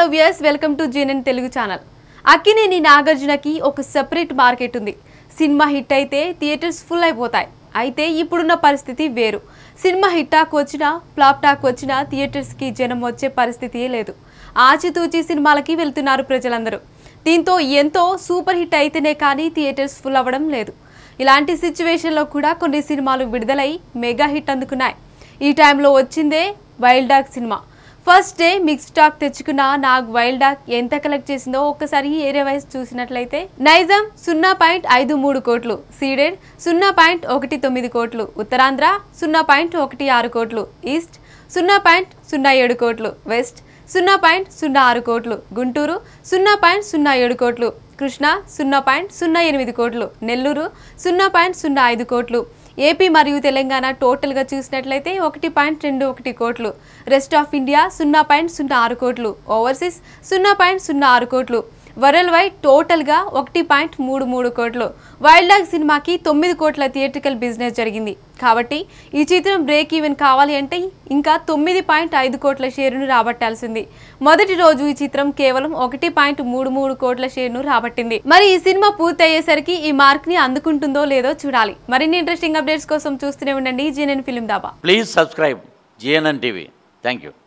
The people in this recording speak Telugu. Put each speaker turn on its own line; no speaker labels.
hello viewers welcome to GNN Telugu channel Akkineni నాగార్జునకి ఒక సెపరేట్ మార్కెట్ ఉంది సినిమా హిట్ అయితే థియేటర్స్ ఫుల్ అయిపోతాయి అయితే ఇప్పుడున్న పరిస్థితి వేరు సినిమా హిట్ టాక్ వచ్చినా ఫ్లాప్ టాక్ వచ్చినా థియేటర్స్కి జనం వచ్చే పరిస్థితి లేదు ఆచితూచి సినిమాలకి వెళ్తున్నారు ప్రజలందరూ దీంతో ఎంతో సూపర్ హిట్ అయితేనే కానీ థియేటర్స్ ఫుల్ అవ్వడం లేదు ఇలాంటి సిచ్యువేషన్లో కూడా కొన్ని సినిమాలు విడుదలై మెగా హిట్ అందుకున్నాయి ఈ టైంలో వచ్చిందే wild dog cinema first day mixed talk తెచ్చుకున్న నాకు వైల్డ్ డాక్ ఎంత కలెక్ట్ చేసిందో ఒక్కసారి ఏరియా వైజ్ చూసినట్లయితే నైజాం సున్నా పాయింట్ ఐదు మూడు కోట్లు సీడెడ్ సున్నా పాయింట్ ఒకటి తొమ్మిది కోట్లు ఉత్తరాంధ్ర సున్నా పాయింట్ ఒకటి ఆరు కోట్లు ఈస్ట్ సున్నా పాయింట్ సున్నా ఏడు కోట్లు వెస్ట్ సున్నా పాయింట్ సున్నా ఆరు కోట్లు గుంటూరు సున్నా పాయింట్ సున్నా ఏడు కోట్లు కృష్ణా సున్నా పాయింట్ సున్నా ఎనిమిది కోట్లు నెల్లూరు సున్నా పాయింట్ సున్నా ఐదు కోట్లు ఏపీ మరియు తెలంగాణ టోటల్గా చూసినట్లయితే ఒకటి పాయింట్ రెండు ఒకటి కోట్లు రెస్ట్ ఆఫ్ ఇండియా సున్నా పాయింట్ సున్నా ఆరు కోట్లు ఓవర్సీస్ సున్నా పాయింట్ సున్నా ఆరు కోట్లు వరల్వై టోటల్గా ఒకటి పాయింట్ మూడు మూడు కోట్లు వైల్డ్ డాగ్ సినిమాకి తొమ్మిది కోట్ల థియేట్రికల్ బిజినెస్ జరిగింది కాబట్టి ఈ చిత్రం బ్రేక్ ఈవెన్ కావాలి అంటే ఇంకా తొమ్మిది పాయింట్ ఐదు కోట్ల షేరును రాబట్టాల్సింది మొదటి రోజు ఈ చిత్రం కేవలం ఒకటి పాయింట్ మూడు మూడు కోట్ల షేరును రాబట్టింది మరి ఈ సినిమా పూర్తి అయ్యేసరికి ఈ మార్క్ ని అందుకుంటుందో లేదో చూడాలి మరిన్ని ఇంట్రెస్టింగ్ అప్డేట్స్ కోసం చూస్తూనే ఉండండి GNN film dhaba please subscribe GNN TV thank you